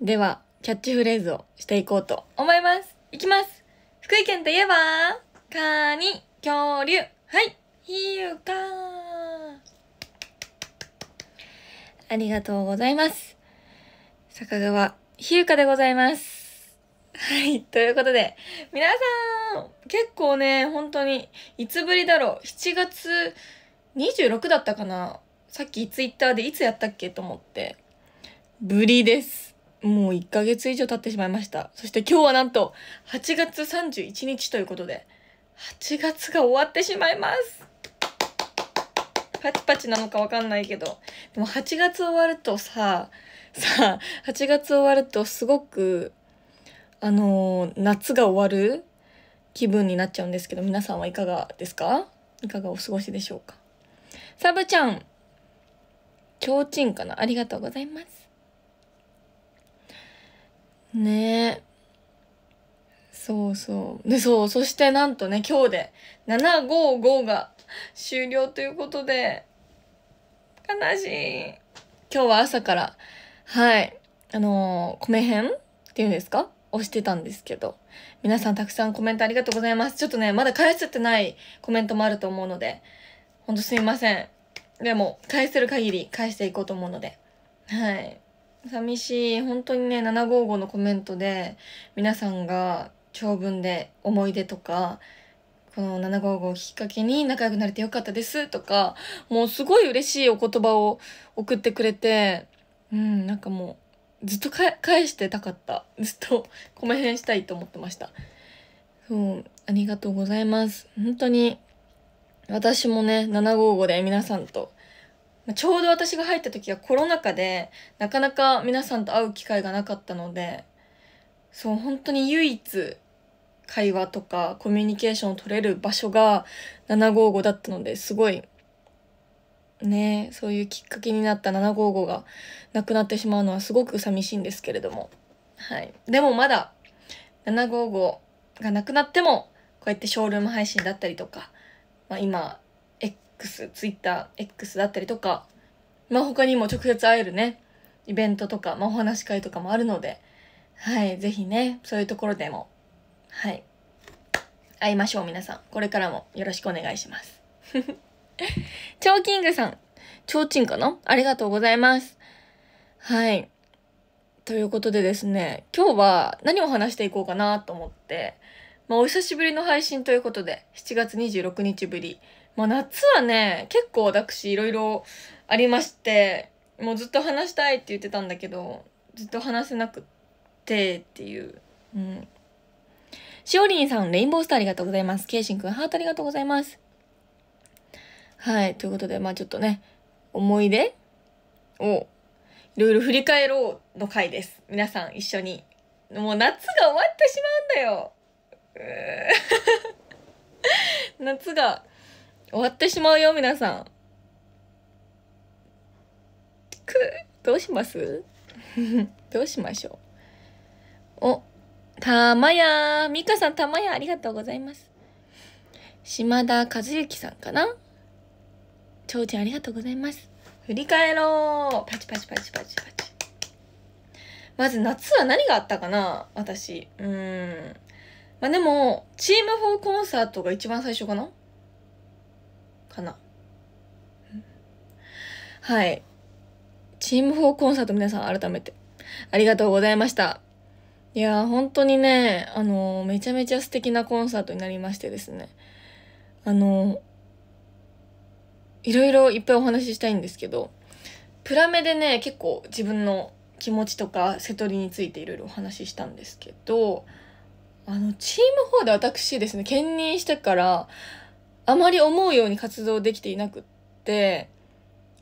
では、キャッチフレーズをしていこうと思います。いきます福井県といえば、カニ、恐竜、はい、ひゆかありがとうございます。坂川ひゆかでございます。はい、ということで、皆さん、結構ね、本当に、いつぶりだろう、7月26だったかなさっきツイッターでいつやったっけと思って、ぶりです。もう1ヶ月以上経ってしまいました。そして今日はなんと8月31日ということで、8月が終わってしまいます。パチパチなのかわかんないけど。でも8月終わるとさ、さ、8月終わるとすごく、あのー、夏が終わる気分になっちゃうんですけど、皆さんはいかがですかいかがお過ごしでしょうか。サブちゃん、ちょうちんかなありがとうございます。ねえ。そうそう。で、そう。そしてなんとね、今日で755が終了ということで、悲しい。今日は朝から、はい、あのー、米編っていうんですか押してたんですけど、皆さんたくさんコメントありがとうございます。ちょっとね、まだ返せてないコメントもあると思うので、ほんとすいません。でも、返せる限り返していこうと思うので、はい。寂しい本当にね755のコメントで皆さんが長文で思い出とかこの755をきっかけに仲良くなれてよかったですとかもうすごい嬉しいお言葉を送ってくれてうんなんかもうずっと返してたかったずっとコメ辺したいと思ってましたそうありがとうございます本当に私もね755で皆さんとちょうど私が入った時はコロナ禍で、なかなか皆さんと会う機会がなかったので、そう、本当に唯一会話とかコミュニケーションを取れる場所が755だったので、すごい、ね、そういうきっかけになった755がなくなってしまうのはすごく寂しいんですけれども。はい。でもまだ、755がなくなっても、こうやってショールーム配信だったりとか、まあ今、X、Twitter、X だったりとか、まあ他にも直接会えるね、イベントとか、まあお話し会とかもあるので、はい、ぜひね、そういうところでも、はい、会いましょう皆さん。これからもよろしくお願いします。チョーキングさん、ちょうちんかなありがとうございます。はい。ということでですね、今日は何を話していこうかなと思って、まあ、お久しぶりの配信ということで、7月26日ぶりまあ、夏はね、結構私いろいろありまして、もうずっと話したいって言ってたんだけど、ずっと話せなくてっていう。うん。しおりんさん、レインボースターありがとうございます。けいしんくん、ハートありがとうございます。はい。ということで、まあちょっとね、思い出をいろいろ振り返ろうの回です。皆さん一緒に。もう夏が終わってしまうんだよ。夏が終わってしまうよ、皆さん。く、どうします どうしましょう。お、たまやみかさん、たまやありがとうございます。島田和幸さんかなちょちゃんありがとうございます。振り返ろうパチパチパチパチパチ。まず夏は何があったかな私。うん。まあでも、チーム4コンサートが一番最初かなかな。はい。チーム4コンサート皆さん改めてありがとうございました。いやー本当にね、あのー、めちゃめちゃ素敵なコンサートになりましてですね。あのー、いろいろいっぱいお話ししたいんですけど、プラメでね、結構自分の気持ちとか瀬戸りについていろいろお話ししたんですけど、あの、チーム4で私ですね、兼任してから、あまり思うように活動できていなくって、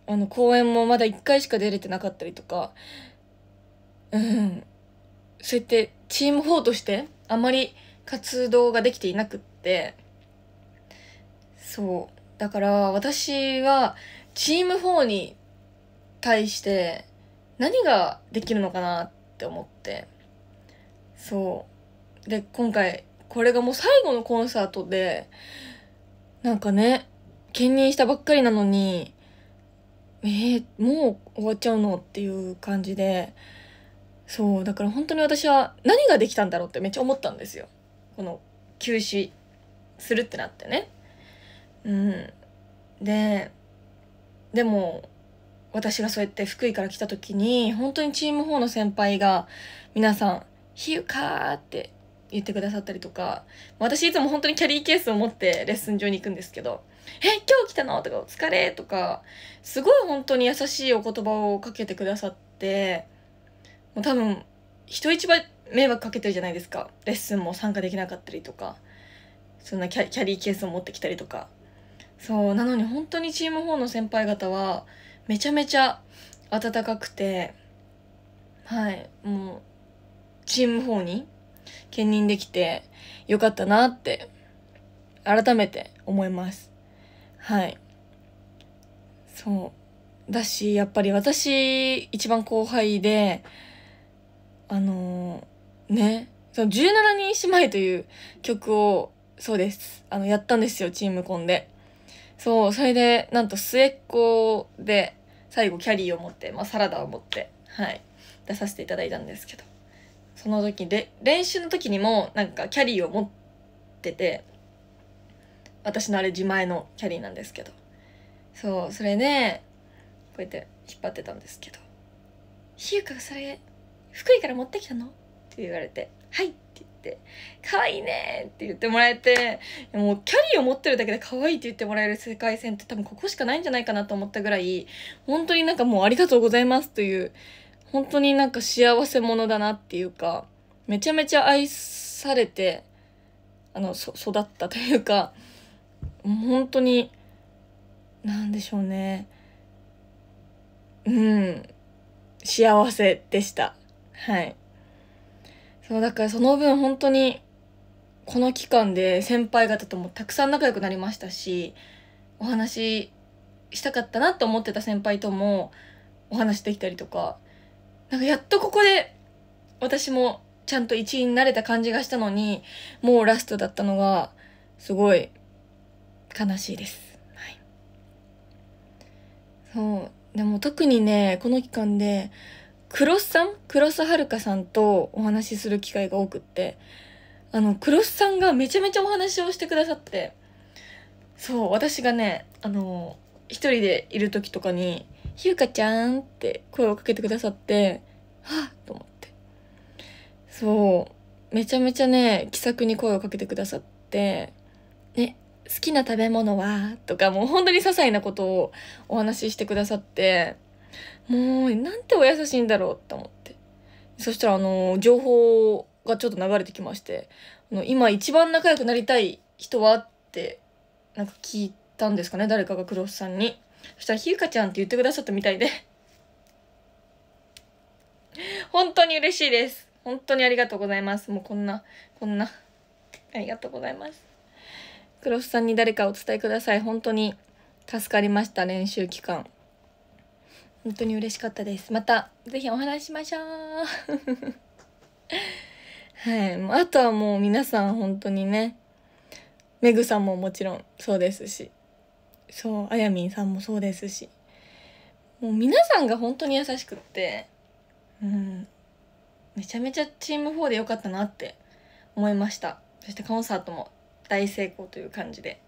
あの、公演もまだ1回しか出れてなかったりとか、うん。そうやって、チーム4として、あまり活動ができていなくって、そう。だから、私は、チーム4に対して、何ができるのかなって思って、そう。で、今回、これがもう最後のコンサートで、なんかね、兼任したばっかりなのに、えー、もう終わっちゃうのっていう感じで、そう、だから本当に私は何ができたんだろうってめっちゃ思ったんですよ。この休止するってなってね。うん。で、でも、私がそうやって福井から来た時に、本当にチーム4の先輩が、皆さん、ューかーって言ってくださったりとか、私いつも本当にキャリーケースを持ってレッスン場に行くんですけど、え、今日来たのとか、お疲れとか、すごい本当に優しいお言葉をかけてくださって、もう多分、人一倍迷惑かけてるじゃないですか。レッスンも参加できなかったりとか、そんなキャキャリーケースを持ってきたりとか。そう、なのに本当にチーム4の先輩方は、めちゃめちゃ温かくて、はい、もう、チーム4に兼任できてよかったなって改めて思いますはいそうだしやっぱり私一番後輩であのー、ねその17人姉妹という曲をそうですあのやったんですよチームコンでそうそれでなんと末っ子で最後キャリーを持って、まあ、サラダを持ってはい出させていただいたんですけどその時で、練習の時にもなんかキャリーを持ってて、私のあれ自前のキャリーなんですけど。そう、それで、こうやって引っ張ってたんですけど、ひゆかがそれ、福井から持ってきたのって言われて、はいって言って、可愛いねって言ってもらえて、もうキャリーを持ってるだけで可愛いって言ってもらえる世界線って多分ここしかないんじゃないかなと思ったぐらい、本当になんかもうありがとうございますという本当になんか幸せ者だなっていうか、めちゃめちゃ愛されて、あの、育ったというか、本当に、何でしょうね。うん、幸せでした。はい。そう、だからその分本当に、この期間で先輩方ともたくさん仲良くなりましたし、お話したかったなと思ってた先輩ともお話できたりとかなんかやっとここで私もちゃんと1位になれた感じがしたのに、もうラストだったのが、すごい悲しいです。はい。そう。でも特にね、この期間で、黒須さん黒須かさんとお話しする機会が多くって、あの、黒須さんがめちゃめちゃお話をしてくださって、そう、私がね、あの、一人でいる時とかに、ひうかちゃんって声をかけてくださって、はっと思って。そう。めちゃめちゃね、気さくに声をかけてくださって、ね、好きな食べ物はとか、もう本当に些細なことをお話ししてくださって、もう、なんてお優しいんだろうと思って。そしたら、あの、情報がちょっと流れてきまして、あの今一番仲良くなりたい人はって、なんか聞いたんですかね、誰かがクロスさんに。そしたらひゆかちゃんって言ってくださったみたいで本当に嬉しいです。本当にありがとうございます。もうこんな、こんな、ありがとうございます。クロスさんに誰かお伝えください。本当に助かりました、練習期間。本当に嬉しかったです。また、ぜひお話しましょう。はい。あとはもう皆さん本当にね、めぐさんももちろんそうですし、そうあやみんさんもそうですしもう皆さんが本当に優しくってうんめちゃめちゃチーム4で良かったなって思いましたそしてコンサートも大成功という感じで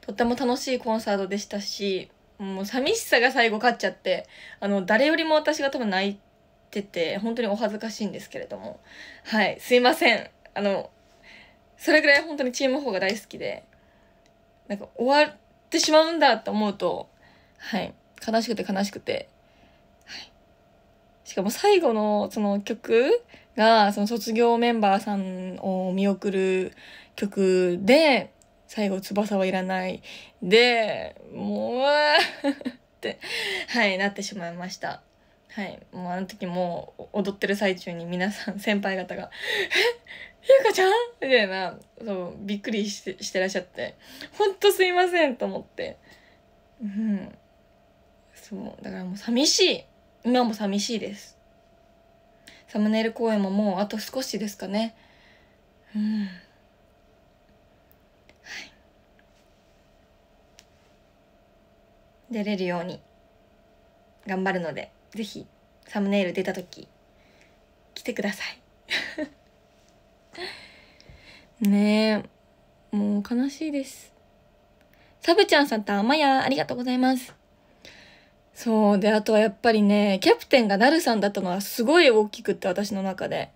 とっても楽しいコンサートでしたしもう寂しさが最後勝っちゃってあの誰よりも私が多分泣いてて本当にお恥ずかしいんですけれどもはいすいませんあのそれぐらい本当にチーム4が大好きでなんか終わってしまうんだって思うと、はい。悲しくて悲しくて。はい。しかも最後のその曲が、その卒業メンバーさんを見送る曲で、最後翼はいらない。で、もう、って、はい、なってしまいました。はい。もうあの時もう踊ってる最中に皆さん、先輩方が、えゆうかちゃんみたいな、そう、びっくりしてしてらっしゃって、ほんとすいませんと思って。うん。そう、だからもう寂しい。今も寂しいです。サムネイル公演ももうあと少しですかね。うん。はい。出れるように頑張るので、ぜひサムネイル出た時来てください。ねえもう悲しいですサブちゃんさんとあまやありがとうございますそうであとはやっぱりねキャプテンがなるさんだったのはすごい大きくって私の中で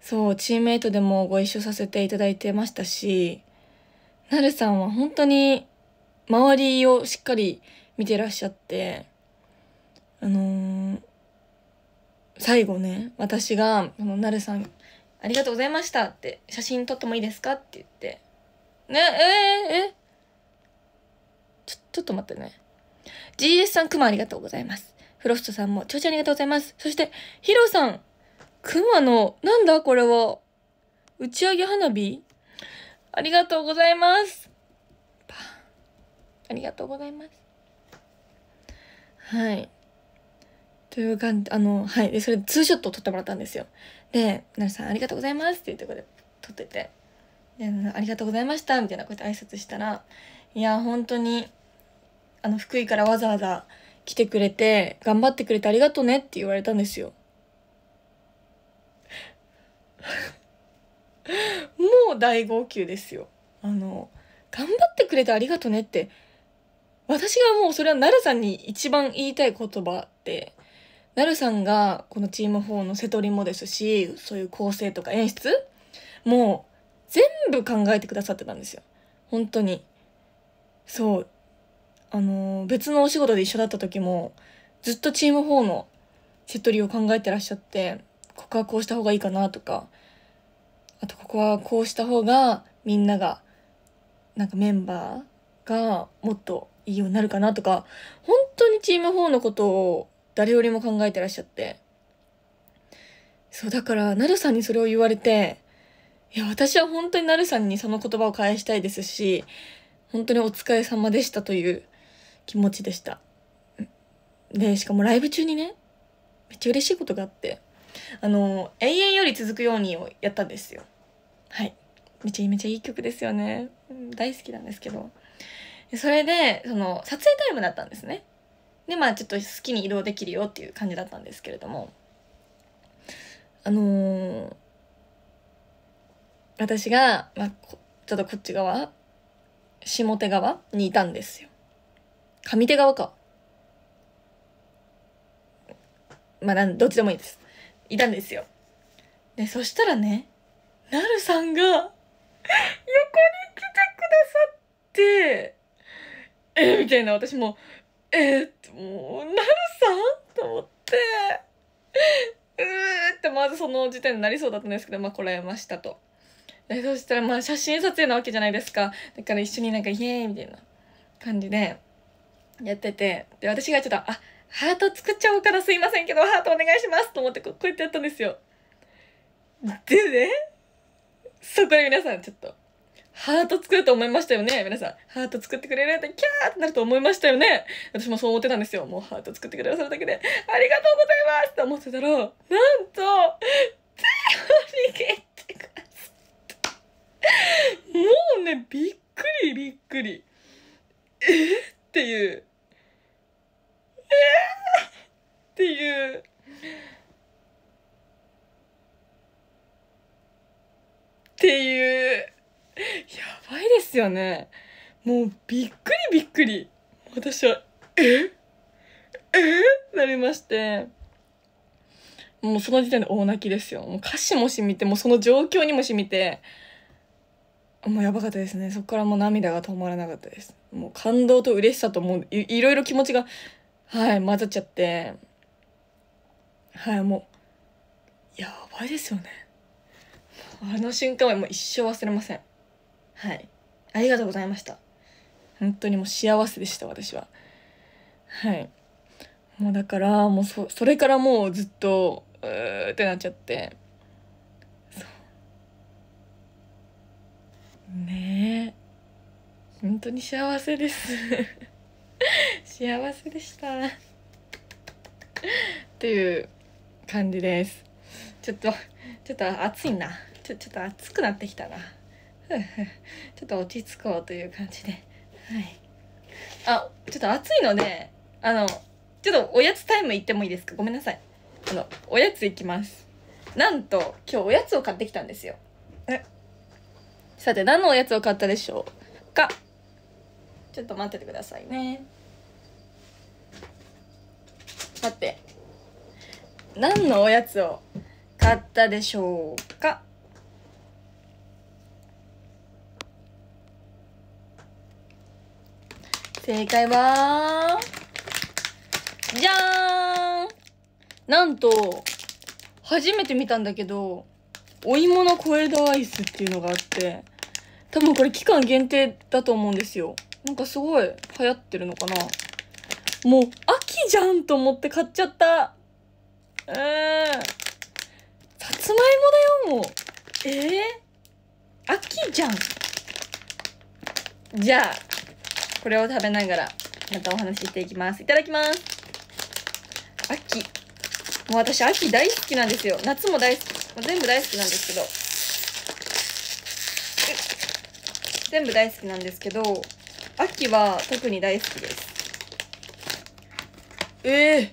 そうチームメイトでもご一緒させていただいてましたしなるさんは本当に周りをしっかり見てらっしゃってあのー、最後ね私がそのなるさんありがとうございましたって写真撮ってもいいですかって言って。ね、えー、えー、ちょ、ちょっと待ってね。GS さん、クマありがとうございます。フロストさんも、ちょうちゃんありがとうございます。そして、ヒロさん、クマの、なんだこれは、打ち上げ花火ありがとうございます。ありがとうございます。はい。という感じ、あの、はい。で、それ、ツーショットを撮ってもらったんですよ。で、なるさんありがとうございますっていうところで撮ってて、で、ありがとうございましたみたいなこうやって挨拶したら、いや、本当に、あの、福井からわざわざ来てくれて、頑張ってくれてありがとうねって言われたんですよ。もう大号泣ですよ。あの、頑張ってくれてありがとねって、私がもうそれは奈良さんに一番言いたい言葉ってなるさんがこのチーム4の瀬戸りもですしそういう構成とか演出もう全部考えてくださってたんですよ本当にそうあの別のお仕事で一緒だった時もずっとチーム4の瀬トりを考えてらっしゃってここはこうした方がいいかなとかあとここはこうした方がみんながなんかメンバーがもっといいようになるかなとか本当にチーム4のことを誰よりも考えてらっしゃって。そう、だから、なるさんにそれを言われて、いや、私は本当になるさんにその言葉を返したいですし、本当にお疲れ様でしたという気持ちでした。で、しかもライブ中にね、めっちゃ嬉しいことがあって、あの、永遠より続くようにをやったんですよ。はい。めちゃめちゃいい曲ですよね。大好きなんですけど。それで、その、撮影タイムだったんですね。でまあちょっと好きに移動できるよっていう感じだったんですけれどもあのー、私が、まあ、ちょっとこっち側下手側にいたんですよ上手側かまあどっちでもいいですいたんですよでそしたらねなるさんが横に来てくださってええ、みたいな私もえってもうなるさんと思ってうーってまずその時点になりそうだったんですけどまあこらえましたとでそしたらまあ写真撮影なわけじゃないですかだから一緒になんかイエーイみたいな感じでやっててで私がちょっとあハート作っちゃおうからすいませんけどハートお願いしますと思ってここうやってやったんですよでねそこで皆さんちょっとハート作ると思いましたよね皆さん。ハート作ってくれるってキャーってなると思いましたよね私もそう思ってたんですよ。もうハート作ってくださるだけで、ありがとうございますって思ってたら、なんと、手を握ってくださった。もうね、びっくりびっくり。えっていう。えー、っていう。っていう。やばいですよねもうびっくりびっくり私はええなりましてもうその時点で大泣きですよもう歌詞もしみてもうその状況にもしみてもうやばかったですねそこからもう涙が止まらなかったですもう感動と嬉しさともういろいろ気持ちがはい混ざっちゃってはいもうやばいですよねあの瞬間はもう一生忘れませんはいありがとうございました本当にもう幸せでした私ははいもうだからもうそそれからもうずっとうーってなっちゃってそうねえ本当に幸せです 幸せでしたっていう感じですちょっとちょっと暑いなちょちょっと暑くなってきたなちょっと落ち着こうという感じで。はい。あ、ちょっと暑いので、あの、ちょっとおやつタイム行ってもいいですかごめんなさい。あの、おやつ行きます。なんと、今日おやつを買ってきたんですよ。えさて、何のおやつを買ったでしょうかちょっと待っててくださいね。待って。何のおやつを買ったでしょうか正解は、じゃーんなんと、初めて見たんだけど、お芋の小枝アイスっていうのがあって、多分これ期間限定だと思うんですよ。なんかすごい流行ってるのかなもう秋じゃんと思って買っちゃった。う、え、ん、さつまいもだよ、もう。ええー、秋じゃん。じゃあ、これを食べながらまたお話ししていきますいただきます秋もう私秋大好きなんですよ夏も大好きもう全部大好きなんですけど全部大好きなんですけど秋は特に大好きですええ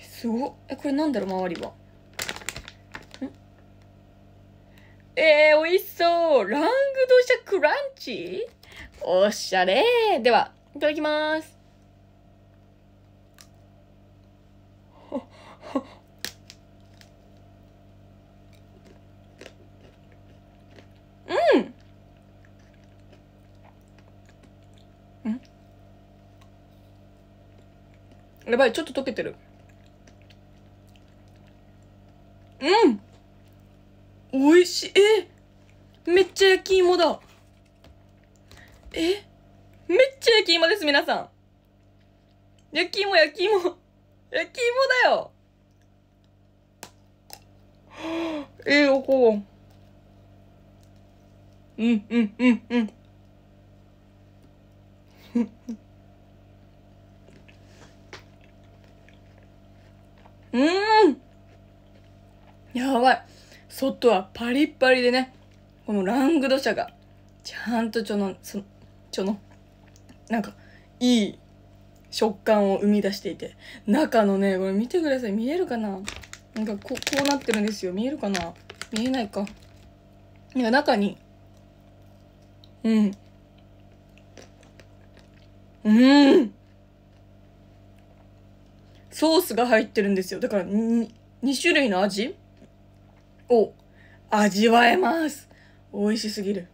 ー、すごっえこれなんだろう周りはえー、美味しそう。ラングドシャクランチおしゃれでは、いただきます。うん。んやばい、ちょっと溶けてる。うん美味しい。えめっちゃ焼き芋だ。えめっちゃ焼き芋です、皆さん。焼き芋、焼き芋。焼き芋だよ。ええー、おこう。うん、うん、うん、うん。うんやばい外はパリッパリでね、このラングド社が、ちゃんとちょの、そちょの、なんか、いい食感を生み出していて、中のね、これ見てください。見えるかななんかこ、こうなってるんですよ。見えるかな見えないか。いや、中に、うん。うーんソースが入ってるんですよ。だから2、2種類の味を味わえます。美味しすぎる。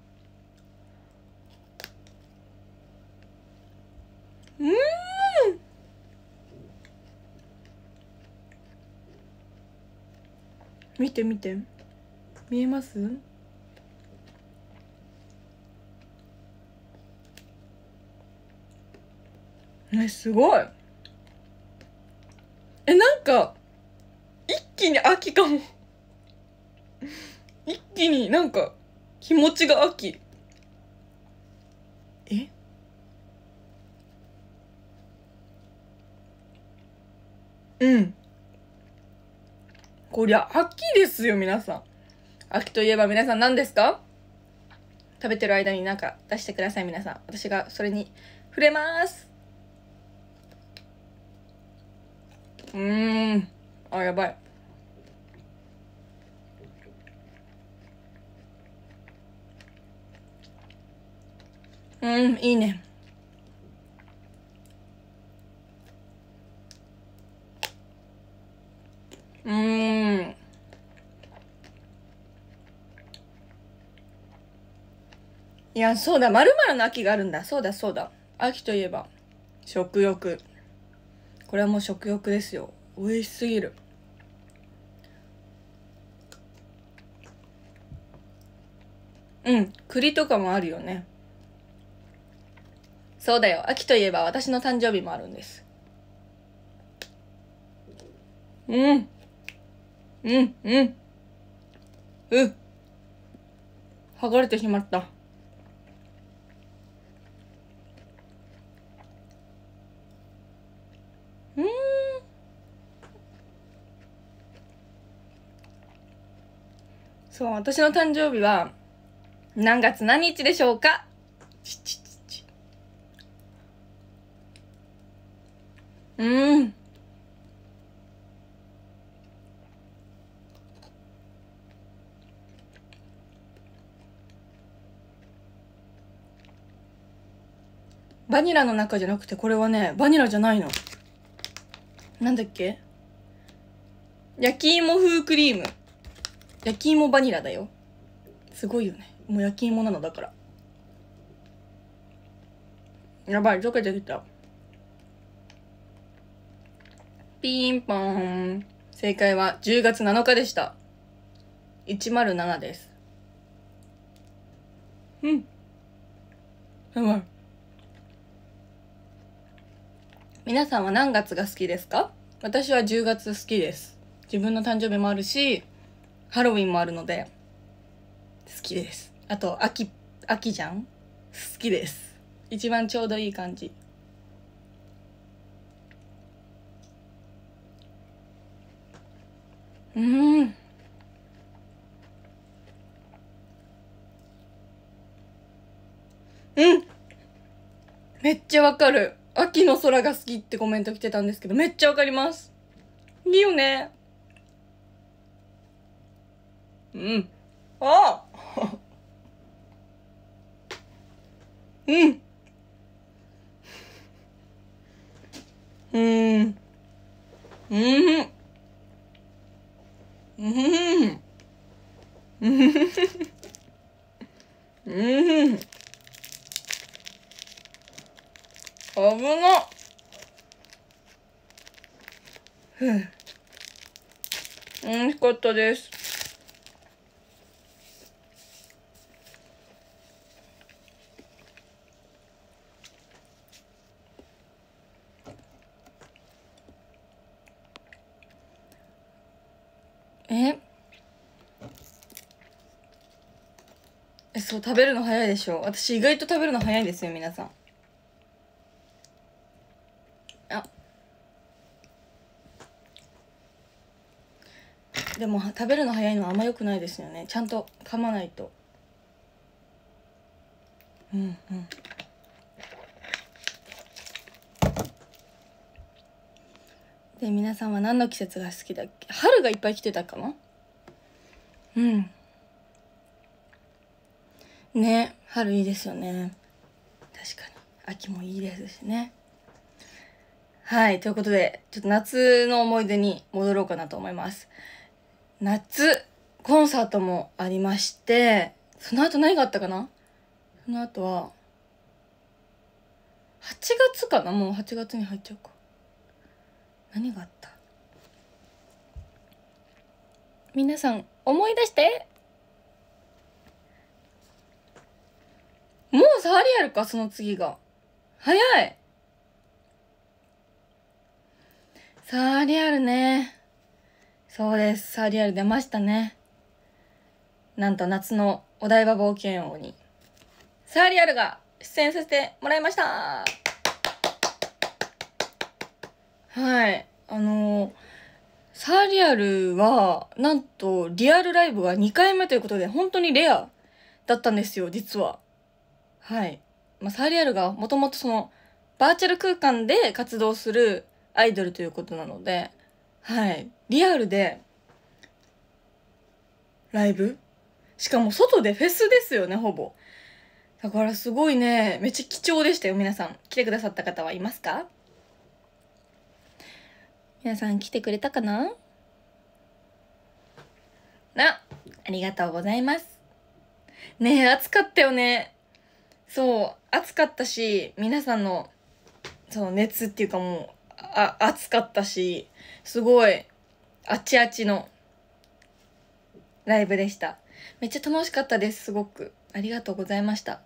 うん見て見て見えますねすごいえなんか一気に秋かも。一気になんか気持ちが秋えうんこりゃ秋ですよ皆さん秋といえば皆さん何ですか食べてる間になんか出してください皆さん私がそれに触れますうーんあやばいうんいいねうんいやそうだまるまるの秋があるんだそうだそうだ秋といえば食欲これはもう食欲ですよ美味しすぎるうん栗とかもあるよねそうだよ。秋といえば私の誕生日もあるんです。うん。うん、うん。うん。剥がれてしまった。うん。そう、私の誕生日は何月何日でしょうかちちうんバニラの中じゃなくてこれはねバニラじゃないのなんだっけ焼き芋風クリーム焼き芋バニラだよすごいよねもう焼き芋なのだからやばい溶けてきたピンポン。正解は10月7日でした。107です。うん。うまい。皆さんは何月が好きですか私は10月好きです。自分の誕生日もあるし、ハロウィンもあるので、好きです。あと、秋、秋じゃん好きです。一番ちょうどいい感じ。うんうんめっちゃわかる秋の空が好きってコメント来てたんですけどめっちゃわかりますいいよねうんあうんうんうんうん。うん。危なふう。美味しかったです。食べるの早いでしょ私意外と食べるの早いですよ皆さんあでも食べるの早いのはあんまよくないですよねちゃんと噛まないとうんうんで皆さんは何の季節が好きだっけ春がいっぱい来てたかなうんね春いいですよね確かに秋もいいですしねはいということでちょっと夏の思い出に戻ろうかなと思います夏コンサートもありましてその後何があったかなその後は8月かなもう8月に入っちゃうか何があった皆さん思い出して触リアルか、その次が。早いサーリアルね。そうです。サーリアル出ましたね。なんと夏のお台場冒険王に、サーリアルが出演させてもらいました。はい。あのサーリアルは、なんと、リアルライブが2回目ということで、本当にレアだったんですよ、実は。はい。まあ、サーリアルがもともとそのバーチャル空間で活動するアイドルということなので、はい。リアルでライブしかも外でフェスですよね、ほぼ。だからすごいね、めっちゃ貴重でしたよ、皆さん。来てくださった方はいますか皆さん来てくれたかなな、ありがとうございます。ねえ、暑かったよね。そう暑かったし皆さんのその熱っていうかもうあ暑かったしすごいあちあちのライブでしためっちゃ楽しかったですすごくありがとうございました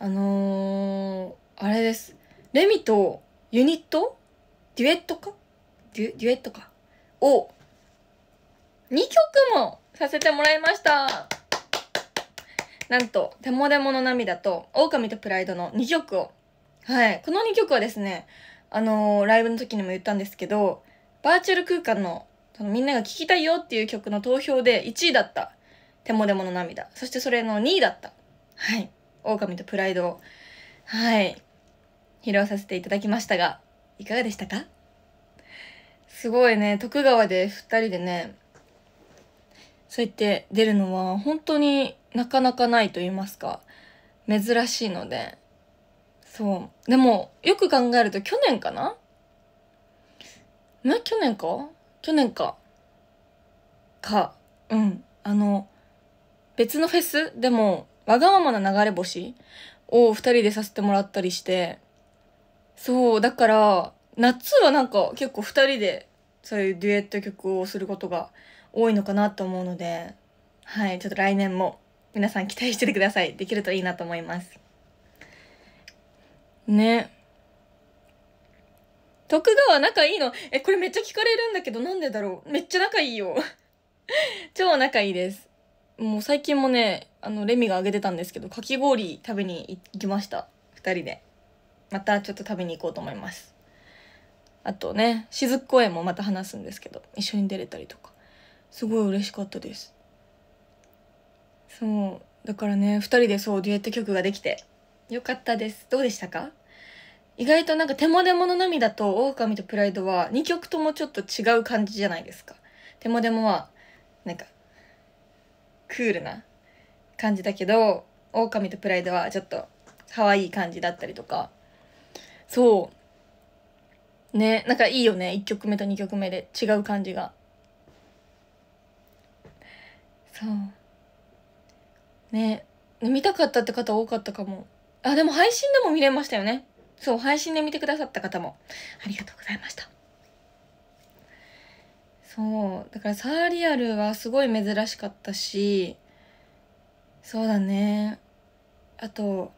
あのー、あれですレミとユニットデュエットかデュデュエットかを2曲もさせてもらいましたなんと、テモデもの涙と、狼とプライドの2曲を、はい、この2曲はですね、あのー、ライブの時にも言ったんですけど、バーチャル空間の、そのみんなが聴きたいよっていう曲の投票で1位だった、テモデもの涙。そしてそれの2位だった、はい、狼とプライドを、はい、披露させていただきましたが、いかがでしたかすごいね、徳川で2人でね、そうやって出るのは本当になかなかないと言いますか珍しいのでそうでもよく考えると去年かなえ去年か去年かかうんあの別のフェスでもわがままな流れ星を2人でさせてもらったりしてそうだから夏はなんか結構2人でそういうデュエット曲をすることが多いのかなと思うので、はい、ちょっと来年も皆さん期待しててください。できるといいなと思います。ね。徳川仲いいのえ、これめっちゃ聞かれるんだけど、なんでだろうめっちゃ仲いいよ。超仲いいです。もう最近もね、あの、レミがあげてたんですけど、かき氷食べに行きました。二人で。またちょっと食べに行こうと思います。あとね、雫公園もまた話すんですけど、一緒に出れたりとか。すごい嬉しかったですそうだからね2人でそうデュエット曲ができてよかったですどうでしたか意外となんか「手もでもの涙」と「狼とプライド」は2曲ともちょっと違う感じじゃないですか手もでもはなんかクールな感じだけど「狼とプライド」はちょっと可愛い感じだったりとかそうねなんかいいよね1曲目と2曲目で違う感じがそうね見たかったって方多かったかもあでも配信でも見れましたよねそう配信で見てくださった方もありがとうございましたそうだからサーリアルはすごい珍しかったしそうだねあと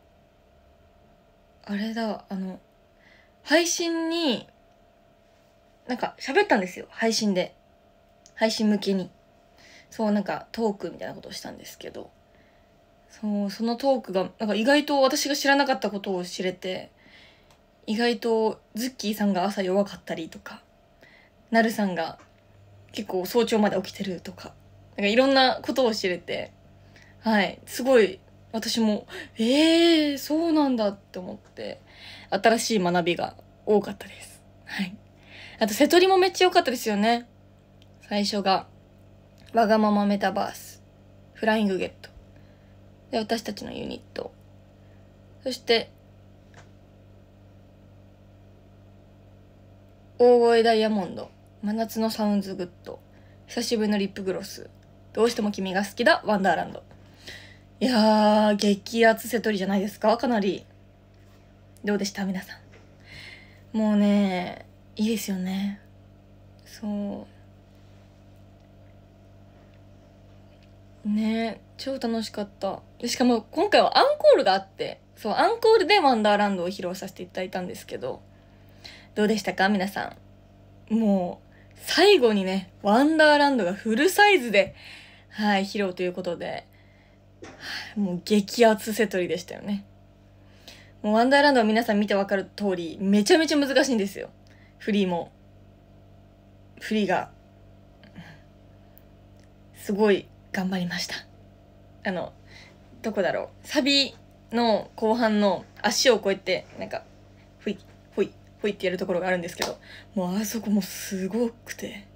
あれだあの配信になんか喋ったんですよ配信で配信向けにそうなんかトークみたいなことをしたんですけどそうそのトークがなんか意外と私が知らなかったことを知れて意外とズッキーさんが朝弱かったりとかなるさんが結構早朝まで起きてるとかなんかいろんなことを知れてはいすごい私もええー、そうなんだって思って新しい学びが多かったですはいあと瀬戸りもめっちゃ良かったですよね最初がわがままメタバース、フライングゲット。で、私たちのユニット。そして、大声ダイヤモンド、真夏のサウンズグッド、久しぶりのリップグロス、どうしても君が好きだ、ワンダーランド。いやー、激アツセトリじゃないですかかなり。どうでした皆さん。もうね、いいですよね。そう。ね超楽しかったしかも今回はアンコールがあってそうアンコールで「ワンダーランド」を披露させていただいたんですけどどうでしたか皆さんもう最後にね「ワンダーランド」がフルサイズではい披露ということでもう激アツセトリでしたよねもう「ワンダーランド」は皆さん見てわかる通りめちゃめちゃ難しいんですよフリーもフリーがすごい頑張りましたあのどこだろうサビの後半の足をこうやってなんかふいふいふいってやるところがあるんですけどもうあそこもすごくて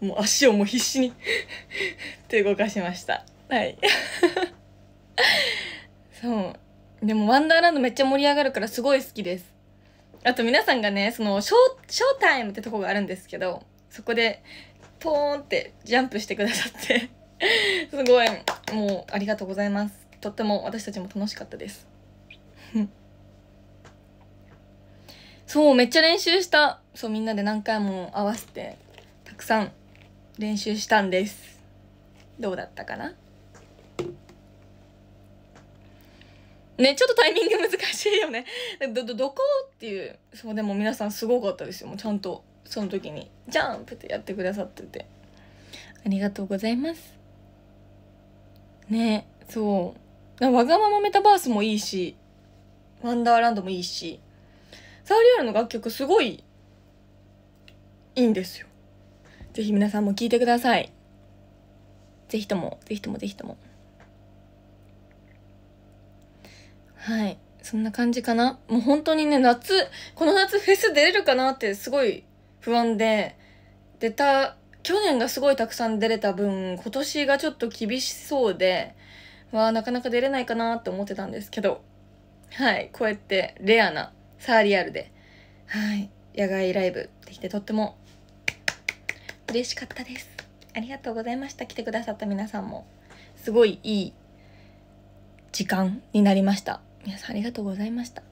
もう足をもう必死にっ て動かしましたはい そうでも「ワンダーランド」めっちゃ盛り上がるからすごい好きですあと皆さんがねそのショショータイムってとこがあるんですけどそこでポーンってジャンプしてくださって すごいもうありがとうございますとっても私たちも楽しかったです そうめっちゃ練習したそうみんなで何回も合わせてたくさん練習したんですどうだったかなねちょっとタイミング難しいよね どどどこっていうそうでも皆さんすごかったですよもうちゃんとその時にジャンプってやってくださっててありがとうございますねそうわがままメタバースもいいしワンダーランドもいいしサウリアールの楽曲すごいいいんですよぜひ皆さんも聴いてくださいぜひともぜひともぜひともはいそんな感じかなもう本当にね夏この夏フェス出れるかなってすごい不安で出た去年がすごいたくさん出れた分、今年がちょっと厳しそうで、まあなかなか出れないかなって思ってたんですけど、はい、こうやってレアなサーリアルで、はい、野外ライブできてとっても嬉しかったです。ありがとうございました。来てくださった皆さんも。すごいいい時間になりました。皆さんありがとうございました。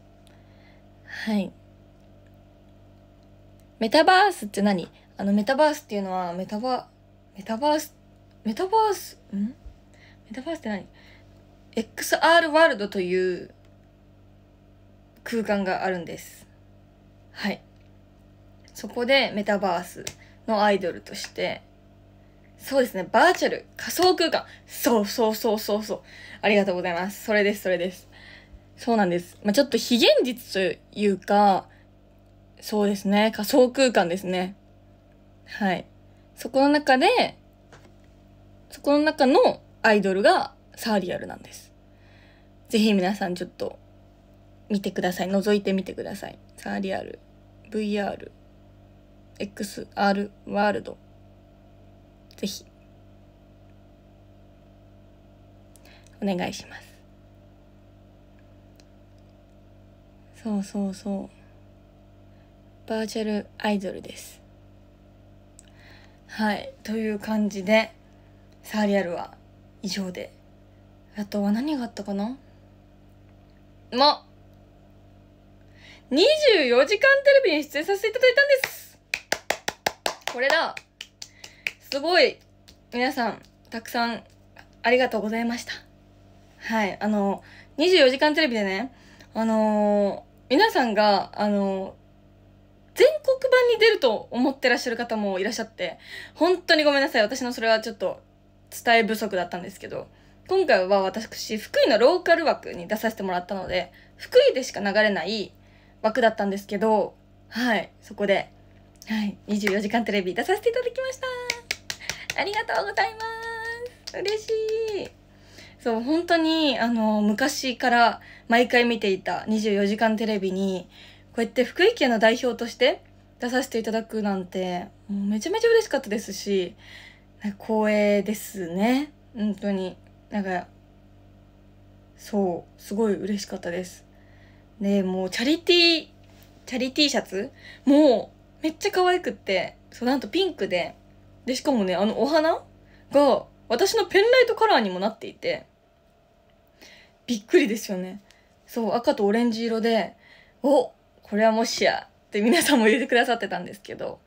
はい。メタバースって何あのメタバースっていうのはメタバメタバースメタバースんメタバースって何 ?XR ワールドという空間があるんですはいそこでメタバースのアイドルとしてそうですねバーチャル仮想空間そうそうそうそうそうありがとうございますそれですそれですそうなんです、まあ、ちょっと非現実というかそうですね仮想空間ですねはい。そこの中で、そこの中のアイドルがサーリアルなんです。ぜひ皆さんちょっと見てください。覗いてみてください。サーリアル、VR、XR ワールド。ぜひ。お願いします。そうそうそう。バーチャルアイドルです。はいという感じでサーリアルは以上であとは何があったかなま24時間テレビに出演させていただいたんですこれだすごい皆さんたくさんありがとうございましたはいあの24時間テレビでねあのー、皆さんがあのー全国版に出ると思ってらっしゃる方もいらっしゃって、本当にごめんなさい。私のそれはちょっと伝え不足だったんですけど、今回は私、福井のローカル枠に出させてもらったので、福井でしか流れない枠だったんですけど、はい、そこで、はい、24時間テレビ出させていただきました。ありがとうございます。嬉しい。そう、本当に、あの、昔から毎回見ていた24時間テレビに、こうやって福井県の代表として出させていただくなんて、もうめちゃめちゃ嬉しかったですし、光栄ですね。本当に。なんか、そう、すごい嬉しかったです。で、もうチャリティー、チャリテーシャツもう、めっちゃ可愛くって、そう、なんとピンクで、で、しかもね、あのお花が、私のペンライトカラーにもなっていて、びっくりですよね。そう、赤とオレンジ色で、おこれはもしやって皆さんも入れてくださってたんですけど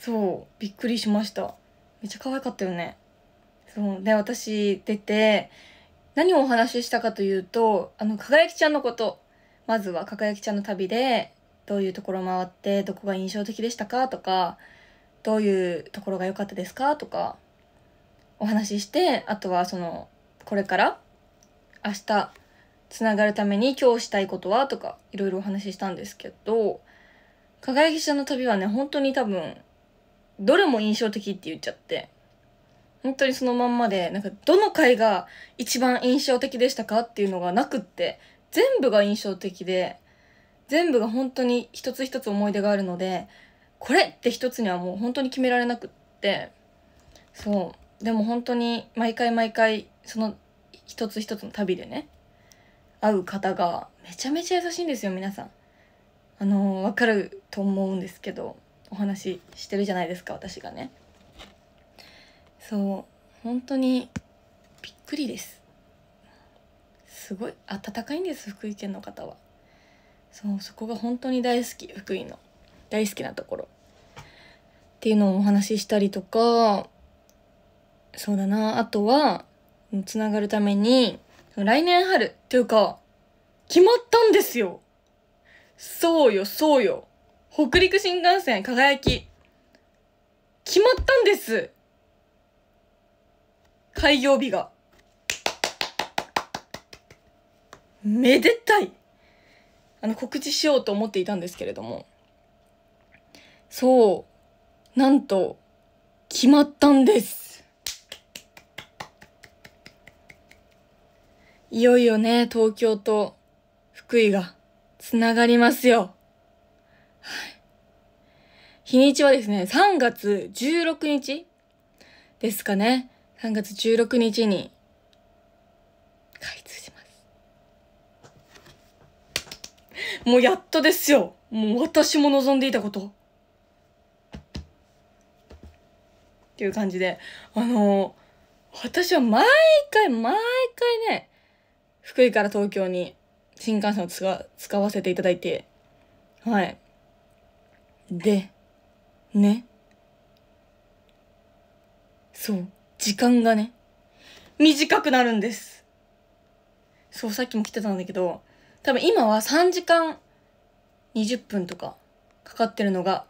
そうびっくりしましためっちゃ可愛かったよねそうで私出て何をお話ししたかというとあの輝きちゃんのことまずは輝きちゃんの旅でどういうところ回ってどこが印象的でしたかとかどういうところが良かったですかとかお話ししてあとはそのこれから明日つながるために今日したいことはとかいろいろお話ししたんですけど輝き者の旅はね本当に多分どれも印象的って言っちゃって本当にそのまんまでなんかどの回が一番印象的でしたかっていうのがなくって全部が印象的で全部が本当に一つ一つ思い出があるのでこれって一つにはもう本当に決められなくってそうでも本当に毎回毎回その一つ一つの旅でね会う方がめちゃめちゃ優しいんですよ皆さん。あのー、分かると思うんですけどお話ししてるじゃないですか私がね。そう本当にびっくりです。すごい温かいんです福井県の方は。そうそこが本当に大好き福井の大好きなところ。っていうのをお話ししたりとかそうだなあとはつながるために来年春っていうか、決まったんですよそうよ、そうよ。北陸新幹線輝き。決まったんです開業日が。めでたいあの、告知しようと思っていたんですけれども。そう。なんと、決まったんです。いよいよね、東京と福井がつながりますよ。はい。日にちはですね、3月16日ですかね。3月16日に開通します。もうやっとですよ。もう私も望んでいたこと。っていう感じで、あの私は毎回毎回ね、福井から東京に新幹線を使使わせていただいて、はい。で、ね。そう、時間がね、短くなるんです。そう、さっきも来てたんだけど、多分今は3時間20分とかかかってるのが、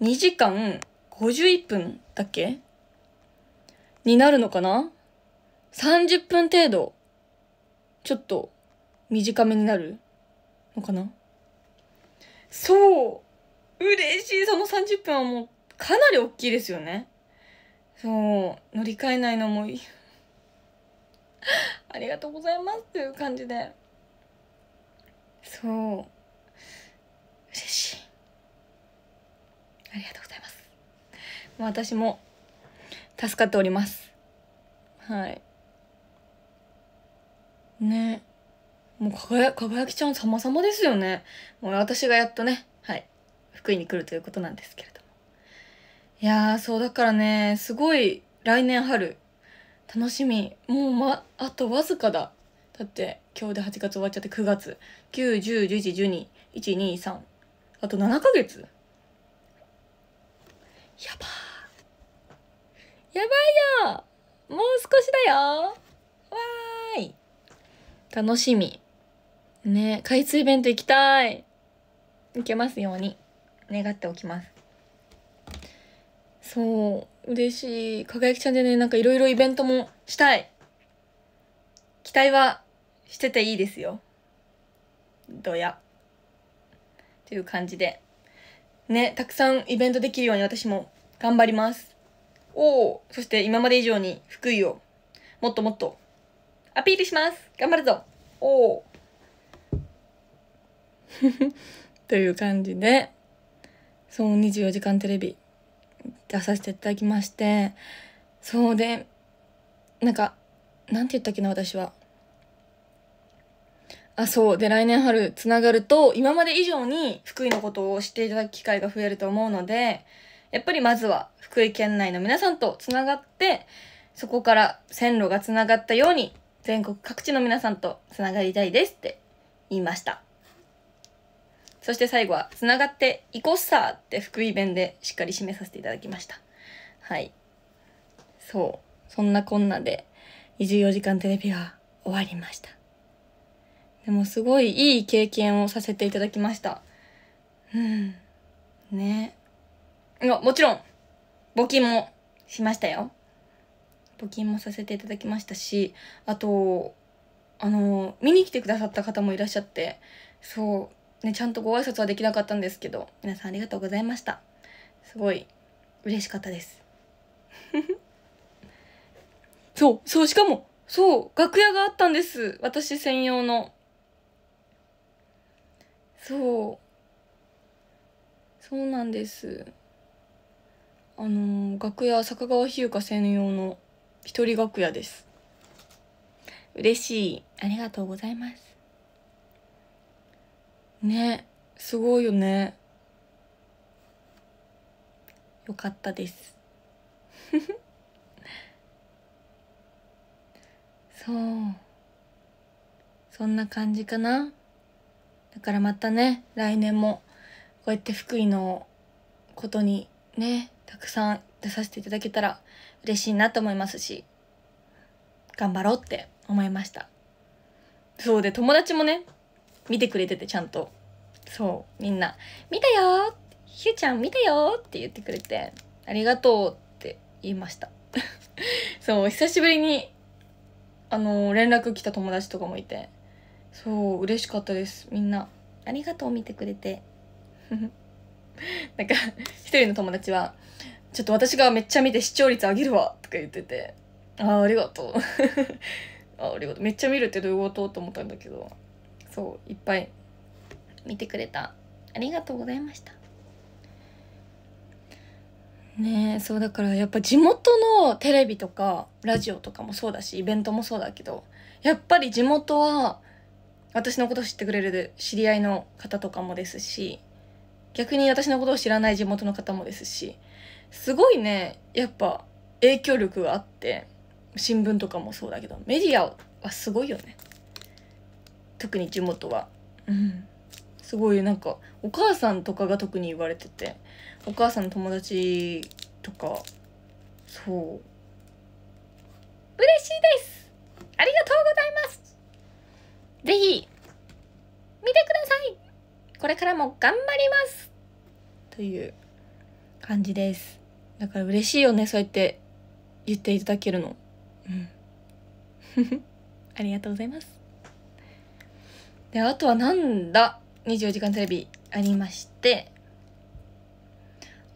2時間51分だっけになるのかな ?30 分程度ちょっと短めになるのかなそう嬉しいその30分はもうかなり大きいですよね。そう、乗り換えないのもいい。ありがとうございますという感じで。そう。嬉しい。ありがとうございます。私も助かっております。はい。ねもう輝きちゃん様々ですよねもう私がやっとねはい福井に来るということなんですけれどもいやーそうだからねすごい来年春楽しみもう、ま、あとわずかだだって今日で8月終わっちゃって9月9 1 0 1 1 1 2 1 2 3あと7ヶ月やばーやばいよもう少しだよわあ楽しみ。ね開通イベント行きたい。行けますように願っておきます。そう、嬉しい。輝きちゃんでね、なんかいろいろイベントもしたい。期待はしてていいですよ。どや。という感じで。ね、たくさんイベントできるように私も頑張ります。おお、そして今まで以上に福井をもっともっとアピールします頑張るぞおお という感じで、そう、24時間テレビ出させていただきまして、そうで、なんか、なんて言ったっけな、私は。あ、そう。で、来年春つながると、今まで以上に福井のことを知っていただく機会が増えると思うので、やっぱりまずは福井県内の皆さんとつながって、そこから線路がつながったように全国各地の皆さんとつながりたいですって言いました。そして最後は、つながっていこっさって福井弁でしっかり締めさせていただきました。はい。そう。そんなこんなで、24時間テレビは終わりました。でもすごいいい経験をさせていただきました。うん。ねもちろん、募金もしましたよ。募金もさせていただきましたしあとあの見に来てくださった方もいらっしゃってそうねちゃんとご挨拶はできなかったんですけど皆さんありがとうございましたすごい嬉しかったです そうそうしかもそう楽屋があったんです私専用のそうそうなんですあの楽屋坂川日向専用の一人楽屋です嬉しいありがとうございますねすごいよねよかったです そうそんな感じかなだからまたね来年もこうやって福井のことにねたくさん出させていただけたら嬉しいなと思いますし、頑張ろうって思いました。そうで、友達もね、見てくれててちゃんと。そう、みんな、見たよひゅーちゃん見たよって言ってくれて、ありがとうって言いました。そう、久しぶりに、あのー、連絡来た友達とかもいて、そう、嬉しかったです。みんな、ありがとう見てくれて。なんか、一人の友達は、ちょっと私がめっちゃ見て視聴率上げるわとか言ってて、ああ、ありがとう。あありがとう。めっちゃ見るってどういうことと思ったんだけど、そう、いっぱい見てくれた。ありがとうございました。ねえ、そうだからやっぱ地元のテレビとかラジオとかもそうだし、イベントもそうだけど、やっぱり地元は私のこと知ってくれる知り合いの方とかもですし、逆に私のことを知らない地元の方もですし、すごいねやっぱ影響力があって新聞とかもそうだけどメディアはすごいよね特に地元はうんすごいなんかお母さんとかが特に言われててお母さんの友達とかそう嬉しいですありがとうございますぜひ見てくださいこれからも頑張りますという感じですだから嬉しいよねそうやって言っていただけるのうん ありがとうございますであとはなんだ24時間テレビありまして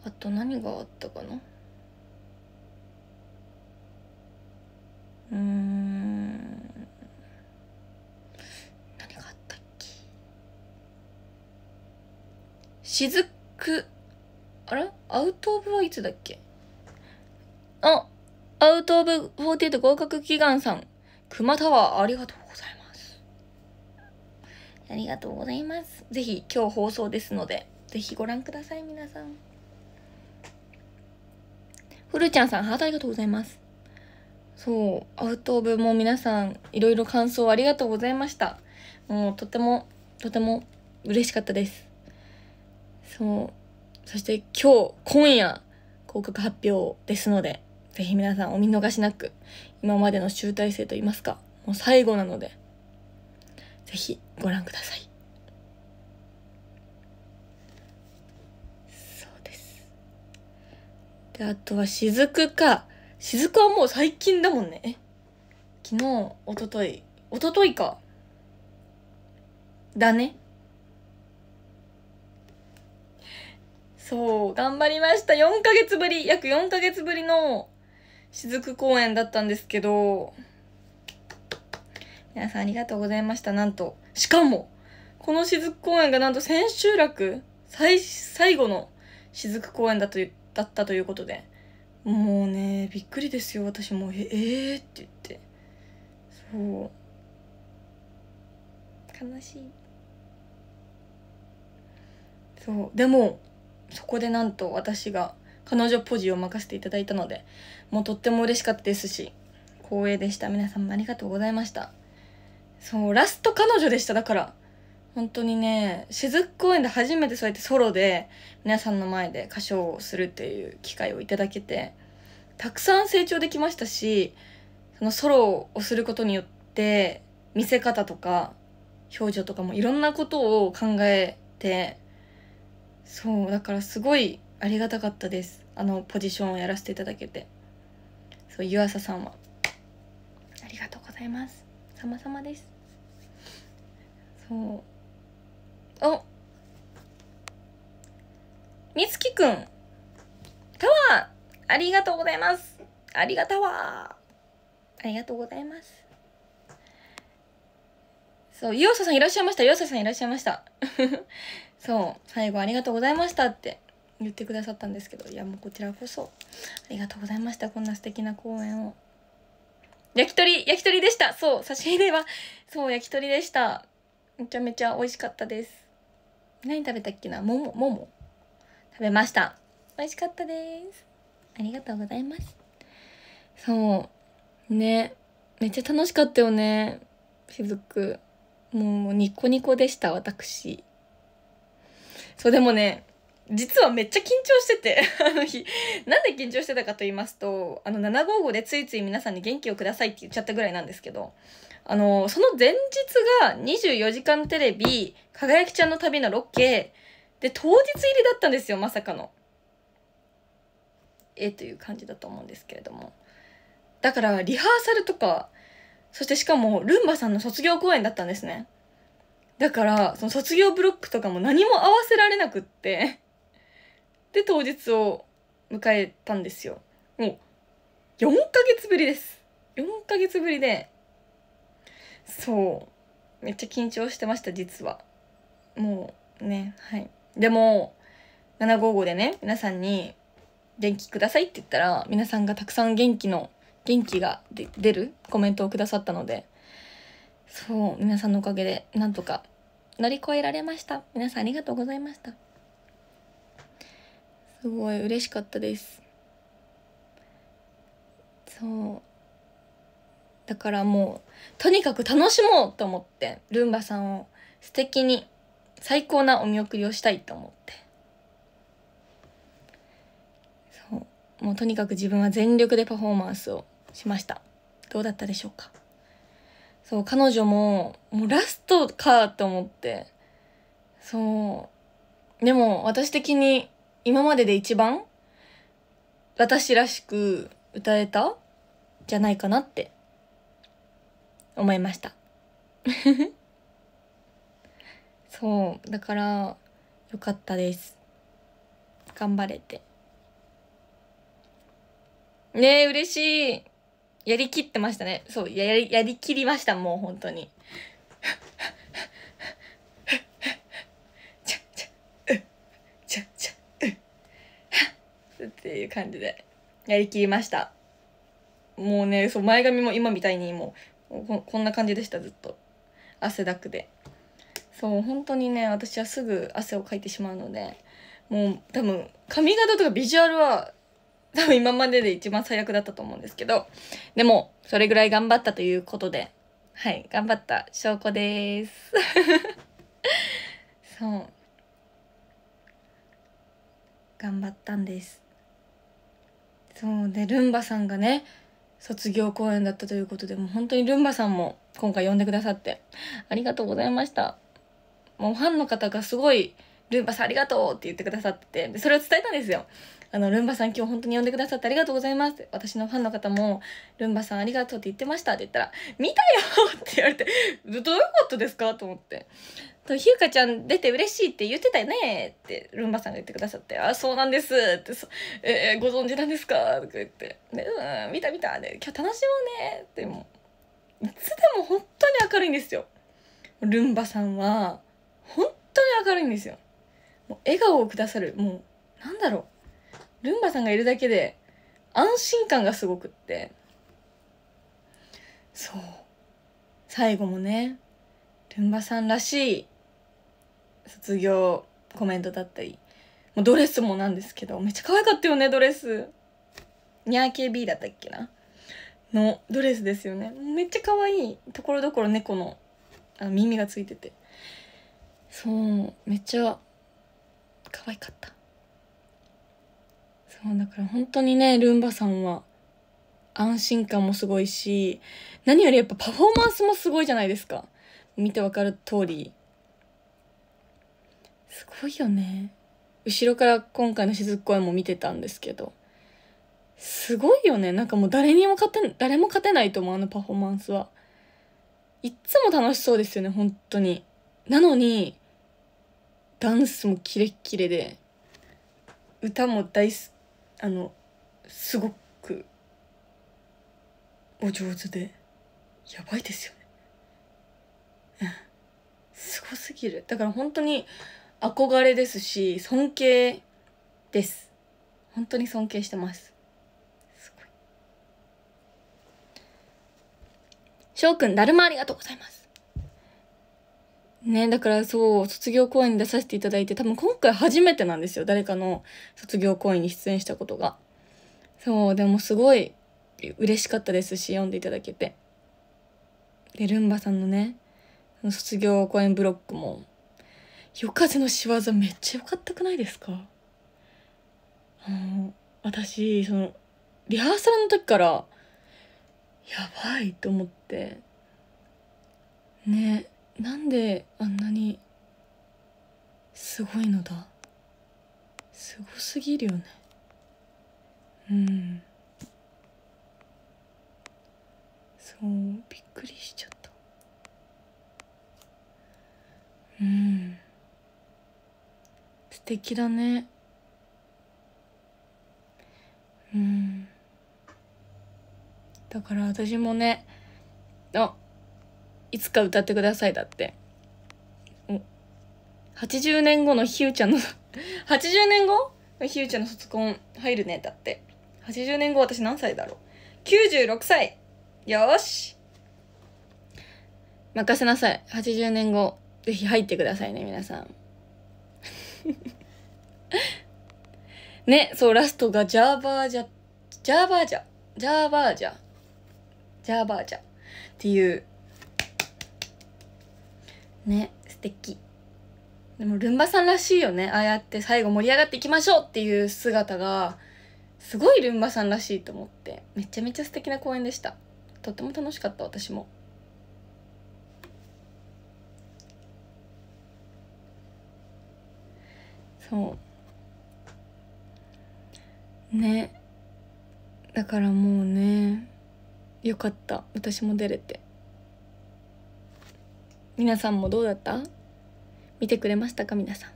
あと何があったかなうん何があったっけしずくあれアウトオブはいつだっけあ、アウトオブ48合格祈願さん。熊タワー、ありがとうございます。ありがとうございます。ぜひ、今日放送ですので、ぜひご覧ください、皆さん。ふるちゃんさん、ハートありがとうございます。そう、アウトオブも皆さん、いろいろ感想ありがとうございました。もう、とても、とても嬉しかったです。そう。そして今日、今夜、合格発表ですので、ぜひ皆さんお見逃しなく、今までの集大成といいますか、もう最後なので、ぜひご覧ください。そうです。で、あとは雫か。雫はもう最近だもんね。昨日、おととい、おとといか。だね。そう、頑張りました。4ヶ月ぶり、約4ヶ月ぶりの雫公演だったんですけど、皆さんありがとうございました。なんと、しかも、この雫公演がなんと千秋楽最、最後の雫公演だとだったということで、もうね、びっくりですよ。私もええー、って言って。そう。悲しい。そう。でも、そこでなんと私が彼女ポジを任せていただいたのでもうとっても嬉しかったですし光栄でした皆さんもありがとうございましたそうラスト彼女でしただから本当にね雫公演で初めてそうやってソロで皆さんの前で歌唱をするっていう機会をいただけてたくさん成長できましたしそのソロをすることによって見せ方とか表情とかもいろんなことを考えてそうだからすごいありがたかったですあのポジションをやらせていただけてそう湯浅さんはありがとうございます様々ですそうおみつきくんタワーありがとうございますありがたわありがとうございますそう、湯浅さんいらっしゃいました。湯浅さんいらっしゃいました。そう最後ありがとうございましたって言ってくださったんですけどいやもうこちらこそありがとうございましたこんな素敵な公演を焼き鳥焼き鳥でしたそう差し入れはそう焼き鳥でしためちゃめちゃ美味しかったです何食べたっけなもももも食べました美味しかったですありがとうございますそうねめっちゃ楽しかったよねしずくもうニコニコでした私そうでもね実はめっちゃ緊張してて あの日なんで緊張してたかと言いますとあの755でついつい皆さんに元気をくださいって言っちゃったぐらいなんですけどあのその前日が『24時間テレビ』「輝きちゃんの旅」のロケで当日入りだったんですよまさかの。えという感じだと思うんですけれどもだからリハーサルとかそしてしかもルンバさんの卒業公演だったんですねだから、その卒業ブロックとかも何も合わせられなくって で、当日を迎えたんですよ。もう、4ヶ月ぶりです。4ヶ月ぶりで、そう。めっちゃ緊張してました、実は。もう、ね、はい。でも、755でね、皆さんに、元気くださいって言ったら、皆さんがたくさん元気の、元気が出るコメントをくださったので、そう皆さんのおかげでなんとか乗り越えられました皆さんありがとうございましたすごい嬉しかったですそうだからもうとにかく楽しもうと思ってルンバさんを素敵に最高なお見送りをしたいと思ってそうもうとにかく自分は全力でパフォーマンスをしましたどうだったでしょうかそう、彼女も、もうラストかって思って。そう。でも、私的に、今までで一番、私らしく歌えたじゃないかなって、思いました。そう、だから、よかったです。頑張れて。ねえ、嬉しい。やりきってましたね。そう、やり、やりきりました、もう本当に。っていう感じで、やりきりました。もうね、そう、前髪も今みたいにもう、ここんな感じでした、ずっと。汗だくで。そう、本当にね、私はすぐ汗をかいてしまうので、もう多分、髪型とかビジュアルは多分今までで一番最悪だったと思うんですけど、でも、それぐらい頑張ったということで、はい、頑張った証拠です。そう。頑張ったんです。そうで、ルンバさんがね、卒業公演だったということで、もう本当にルンバさんも今回呼んでくださって、ありがとうございました。もうファンの方がすごい、ルンバさんありがとうって言ってくださってて、でそれを伝えたんですよ。あの、ルンバさん今日本当に呼んでくださってありがとうございます。私のファンの方も、ルンバさんありがとうって言ってましたって言ったら、見たよって言われて、どういうことですかと思って。と、ひゆかちゃん出て嬉しいって言ってたよねって、ルンバさんが言ってくださって、あ、そうなんですって、えー、ご存知なんですかとか言って、でうん、見た見たで、今日楽しもうねって、もいつでも本当に明るいんですよ。ルンバさんは、本当に明るいんですよ。もう笑顔をくださる、もう、なんだろう。ルンバさんがいるだけで安心感がすごくってそう最後もねルンバさんらしい卒業コメントだったりもうドレスもなんですけどめっちゃ可愛かったよねドレスニャー KB だったっけなのドレスですよねめっちゃ可愛いところどころ猫のあの耳がついててそうめっちゃ可愛かったそうだから本当にねルンバさんは安心感もすごいし何よりやっぱパフォーマンスもすごいじゃないですか見てわかる通りすごいよね後ろから今回のしずっも見てたんですけどすごいよねなんかもう誰にも勝て誰も勝てないと思うあのパフォーマンスはいっつも楽しそうですよね本当になのにダンスもキレッキレで歌も大好きあのすごくお上手でやばいですよね。すごすぎる。だから本当に憧れですし尊敬です。本当に尊敬してます。すごい。翔くん、だるまありがとうございます。ね、だからそう、卒業公演に出させていただいて、多分今回初めてなんですよ。誰かの卒業公演に出演したことが。そう、でもすごい嬉しかったですし、読んでいただけて。で、ルンバさんのね、卒業公演ブロックも、夜風の仕業めっちゃ良かったくないですか私、その、リハーサルの時から、やばいと思って、ね、なんであんなにすごいのだすごすぎるよねうんそうびっくりしちゃったうん素敵だねうんだから私もねあいつか歌ってくださいだって。80年後のひゆちゃんの80 年後ひゆちゃんの卒コン入るね、だって。80年後私何歳だろう。96歳よし任せなさい。80年後、ぜひ入ってくださいね、皆さん。ね、そう、ラストがジャーバージャ、ジャーバージャ、ジャーバージャ、ジャーバージャっていうね素敵でもルンバさんらしいよねああやって最後盛り上がっていきましょうっていう姿がすごいルンバさんらしいと思ってめちゃめちゃ素敵な公演でしたとっても楽しかった私もそうねだからもうねよかった私も出れて皆さんもどうだった見てくれましたか皆さ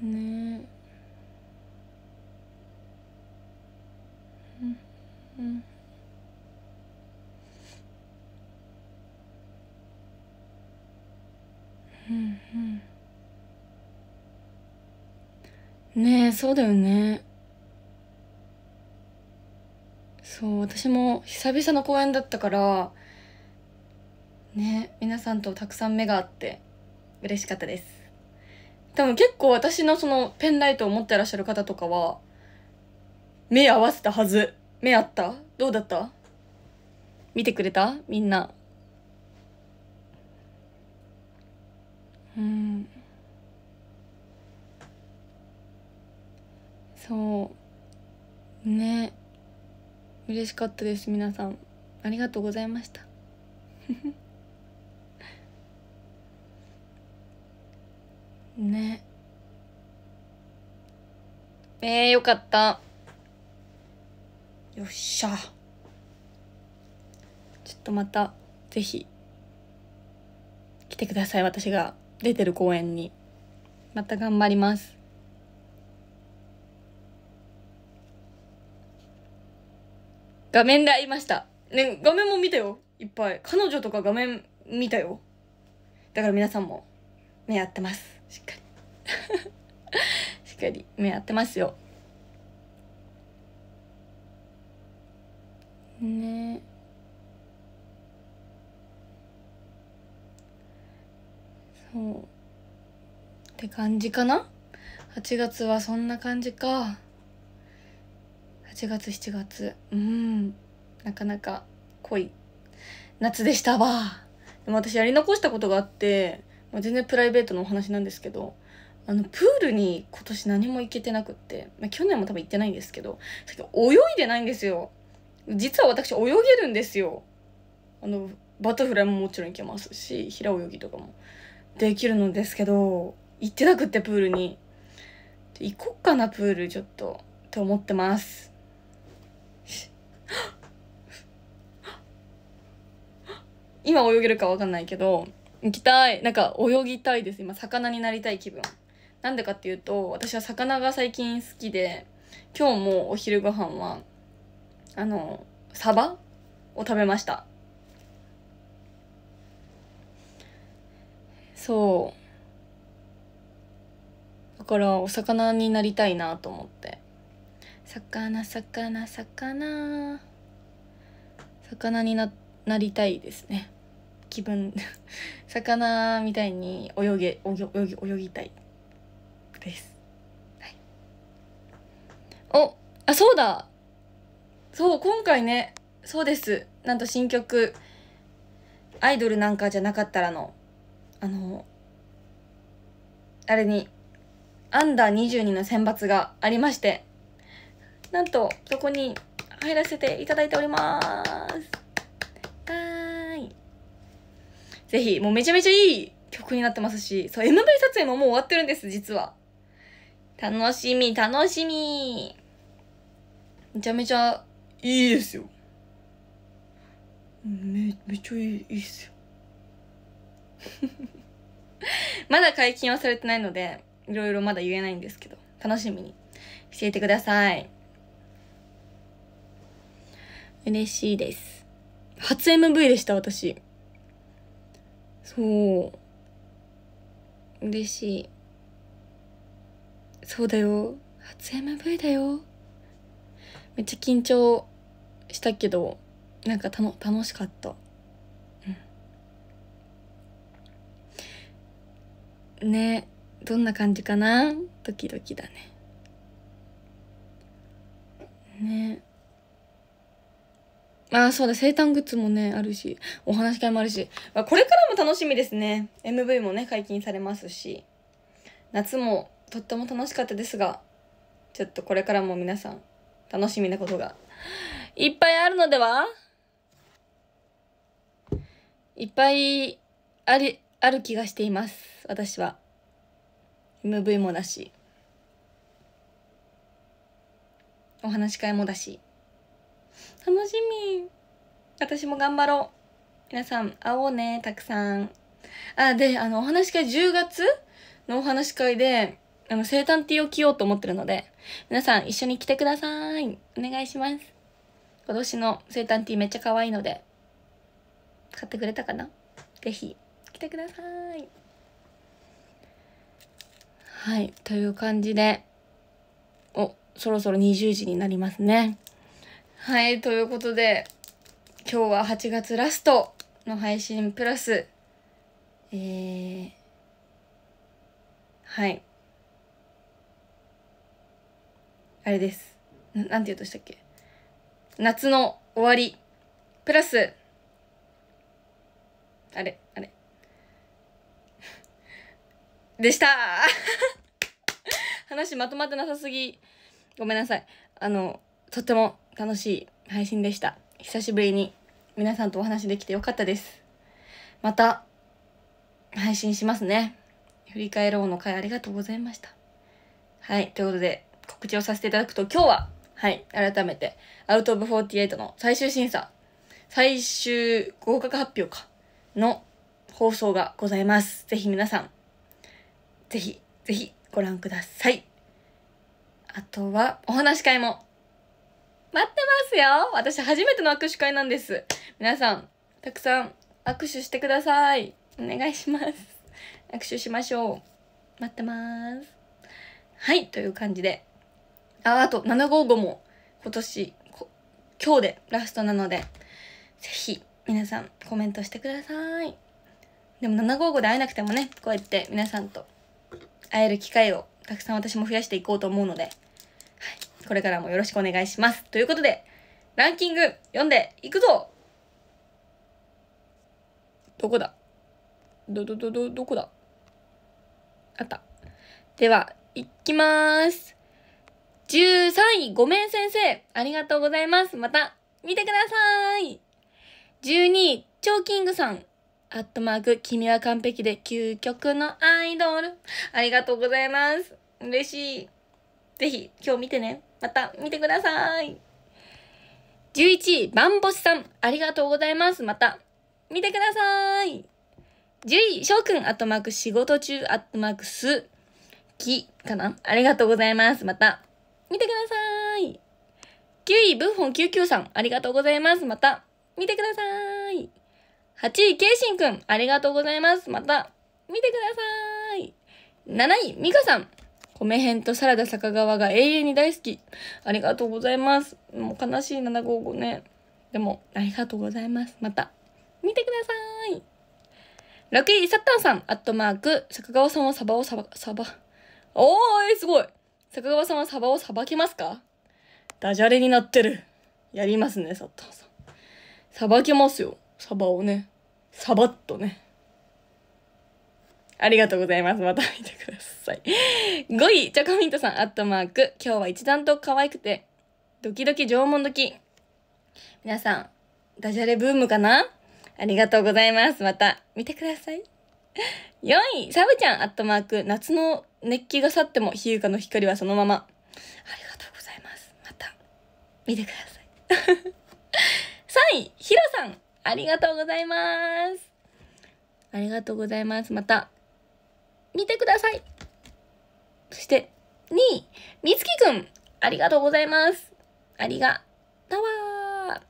ん ねえうんうんうんうんねえそうだよねそう私も久々の公演だったからね皆さんとたくさん目があって嬉しかったです多分結構私のそのペンライトを持ってらっしゃる方とかは目合わせたはず目合ったどうだった見てくれたみんなうんそうね嬉しかったです皆さんありがとうございました ねえー、よかったよっしゃちょっとまたぜひ来てください私が出てる公演にまた頑張ります画面で会いました。ね、画面も見たよ。いっぱい。彼女とか画面見たよ。だから皆さんも、目合ってます。しっかり。しっかり目合ってますよ。ねそう。って感じかな ?8 月はそんな感じか。6月7月うんなかなか濃い夏でしたわでも私やり残したことがあって、まあ、全然プライベートのお話なんですけどあのプールに今年何も行けてなくって、まあ、去年も多分行ってないんですけど泳いでないんですよ実は私泳げるんですよあのバタフライももちろん行けますし平泳ぎとかもできるのですけど行ってなくってプールに行こっかなプールちょっとと思ってます今泳げるかわかんないけど行きたいなんか泳ぎたいです今魚になりたい気分なんでかっていうと私は魚が最近好きで今日もお昼ご飯はあのサバを食べましたそうだからお魚になりたいなと思って魚魚魚魚にななりたいですね気分 魚みたいに泳げ泳ぎ泳ぎ泳ぎたいです、はい、おあそうだそう今回ねそうですなんと新曲「アイドルなんかじゃなかったらの」あのあれにアンダー22の選抜がありましてなんと、そこに入らせていただいております。はーい。ぜひ、もうめちゃめちゃいい曲になってますし、そう、MV 撮影ももう終わってるんです、実は。楽しみ、楽しみ。めちゃめちゃいいですよ。め、めっちゃいい、いいっすよ。まだ解禁はされてないので、いろいろまだ言えないんですけど、楽しみにしていてください。嬉しいです初 MV でした私そう嬉しいそうだよ初 MV だよめっちゃ緊張したけどなんかたの楽しかったうんねどんな感じかなドキドキだねねああ、そうだ、生誕グッズもね、あるし、お話し会もあるし、これからも楽しみですね。MV もね、解禁されますし、夏もとっても楽しかったですが、ちょっとこれからも皆さん、楽しみなことが、いっぱいあるのではいっぱいあり、ある気がしています、私は。MV もだし、お話し会もだし。楽しみ私も頑張ろう皆さん会おうねたくさんあであのお話し会10月のお話し会であの生誕ーを着ようと思ってるので皆さん一緒に来てくださいお願いします今年の生誕ティーめっちゃ可愛いので買ってくれたかなぜひ来てくださいはいという感じでおそろそろ20時になりますねはい、ということで、今日は8月ラストの配信プラス、えー、はい。あれです。ななんて言うとしたっけ夏の終わり、プラス、あれ、あれ。でした 話まとまってなさすぎ。ごめんなさい。あの、とっても楽しい配信でした。久しぶりに皆さんとお話できてよかったです。また配信しますね。振り返ろうの会ありがとうございました。はい、ということで告知をさせていただくと今日は、はい、改めてアウトオブ48の最終審査、最終合格発表か、の放送がございます。ぜひ皆さん、ぜひ、ぜひご覧ください。あとは、お話し会も待ってますよ私初めての握手会なんです。皆さん、たくさん握手してください。お願いします。握手しましょう。待ってます。はい、という感じで。あ、あと755も今年、今日でラストなので、ぜひ皆さんコメントしてください。でも755で会えなくてもね、こうやって皆さんと会える機会をたくさん私も増やしていこうと思うので、これからもよろしくお願いします。ということで、ランキング読んでいくぞどこだど、ど、ど、ど、どこだあった。では、いきまーす。13位、ごめん先生。ありがとうございます。また、見てください。12位、チョーキングさん。アットマーク、君は完璧で究極のアイドル。ありがとうございます。嬉しい。ぜひ今日見てね。また見てください。11位、バンボシさん、ありがとうございます。また見てください。10位、翔くん、あとマーク、仕事中、あとマーク、す、き、かなありがとうございます。また見てください。9位、ブッフォン99さん、ありがとうございます。また見てください。8位、ケイシンくん、ありがとうございます。また見てください。7位、ミカさん、米編とサラダ坂川が永遠に大好き。ありがとうございます。もう悲しい755ね。でも、ありがとうございます。また、見てください。6位、サッタンさん、アットマーク、坂川さんはサバをサバ、サバ。おー、い、すごい。坂川さんはサバをさばきますかダジャレになってる。やりますね、サッタンさん。さばけますよ。サバをね。サバっとね。ありがとうございます。また見てください。5位、チョコミントさん、アットマーク。今日は一段と可愛くて、ドキドキ縄文時。皆さん、ダジャレブームかなありがとうございます。また見てください。4位、サブちゃん、アットマーク。夏の熱気が去っても、日向の光はそのまま。ありがとうございます。また見てください。3 位、ヒロさん、ありがとうございます。ありがとうございます。また見てください。そして、2位、みつきくん、ありがとうございます。ありが、たわ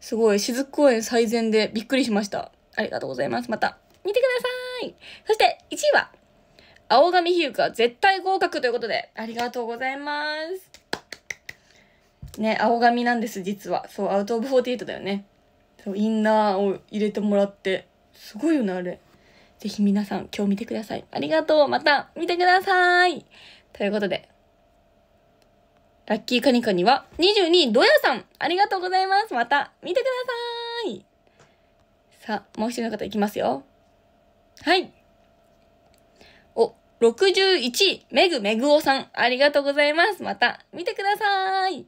すごい、雫公園最善でびっくりしました。ありがとうございます。また、見てください。そして、1位は、青髪ひゆは絶対合格ということで、ありがとうございます。ね、青髪なんです、実は。そう、アウトオブフォーティエイトだよね。そう、インナーを入れてもらって。すごいよね、あれ。ぜひ皆さん今日見てください。ありがとう。また見てください。ということで、ラッキーカニカニは22位ドヤさん。ありがとうございます。また見てください。さあ、もう一人の方いきますよ。はい。お、61位、メグメグオさん。ありがとうございます。また見てください。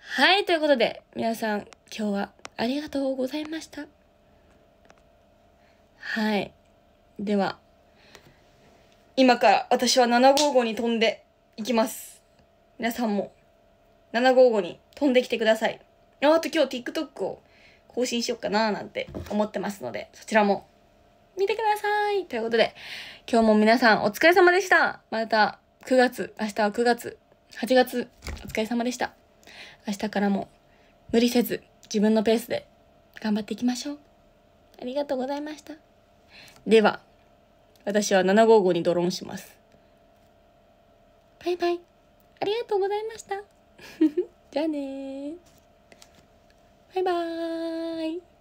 はい、ということで、皆さん、今日はありがとうございました。はい。では、今から私は755に飛んでいきます。皆さんも755に飛んできてください。あと今日 TikTok を更新しよっかななんて思ってますので、そちらも見てください。ということで、今日も皆さんお疲れ様でした。また9月、明日は9月、8月、お疲れ様でした。明日からも無理せず自分のペースで頑張っていきましょう。ありがとうございました。では。私は755にドローンしますバイバイありがとうございました じゃあねバイバーイ